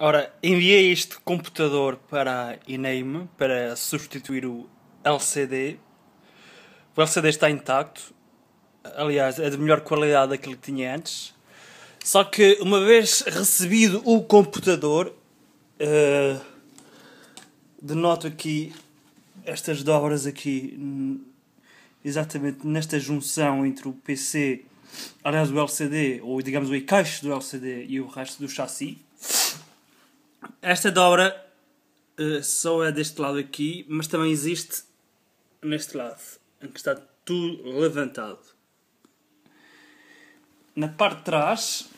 Ora, enviei este computador para a INEIM para substituir o LCD. O LCD está intacto. Aliás, é de melhor qualidade daquele que tinha antes. Só que, uma vez recebido o computador, uh, denoto aqui estas dobras aqui, exatamente nesta junção entre o PC, aliás, o LCD, ou digamos o encaixe do LCD e o resto do chassi esta dobra uh, só é deste lado aqui, mas também existe neste lado, em que está tudo levantado. Na parte de trás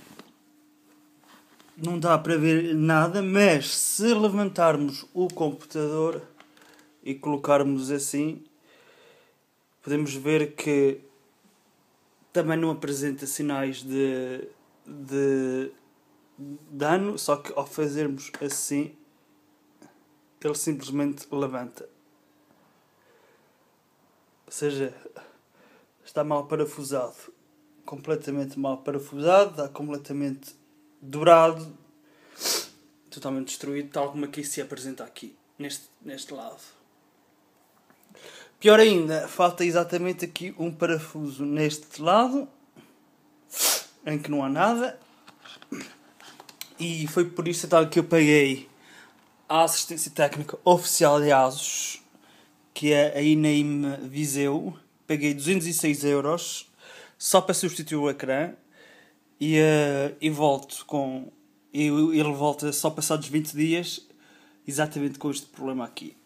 não dá para ver nada, mas se levantarmos o computador e colocarmos assim, podemos ver que também não apresenta sinais de, de dano, só que ao fazermos assim, ele simplesmente levanta. Ou seja, está mal parafusado. Completamente mal parafusado, está completamente dourado, totalmente destruído, tal como aqui se apresenta aqui, neste, neste lado. Pior ainda, falta exatamente aqui um parafuso neste lado, em que não há nada. E foi por isso tal então que eu paguei a assistência técnica oficial de ASUS, que é a INAIM Viseu. Paguei 206 euros só para substituir o ecrã e, uh, e volto com. E ele volta só passados 20 dias, exatamente com este problema aqui.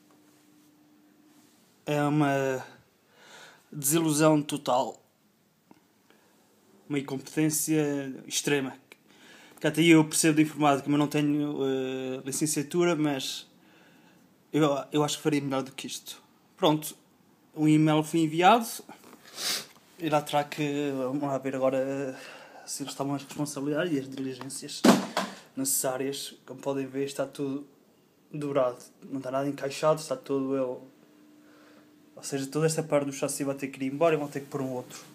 É uma desilusão total. Uma incompetência extrema. Porque até eu percebo de informática, mas não tenho uh, licenciatura, mas eu, eu acho que faria melhor do que isto. Pronto, um e-mail foi enviado. lá terá que. Vamos lá ver agora eh, se eles estavam a responsabilidade e as diligências necessárias. Como podem ver, está tudo dobrado, não está nada encaixado, está todo eu. Ou seja, toda esta parte do chassi vai ter que ir embora e vão ter que pôr um outro.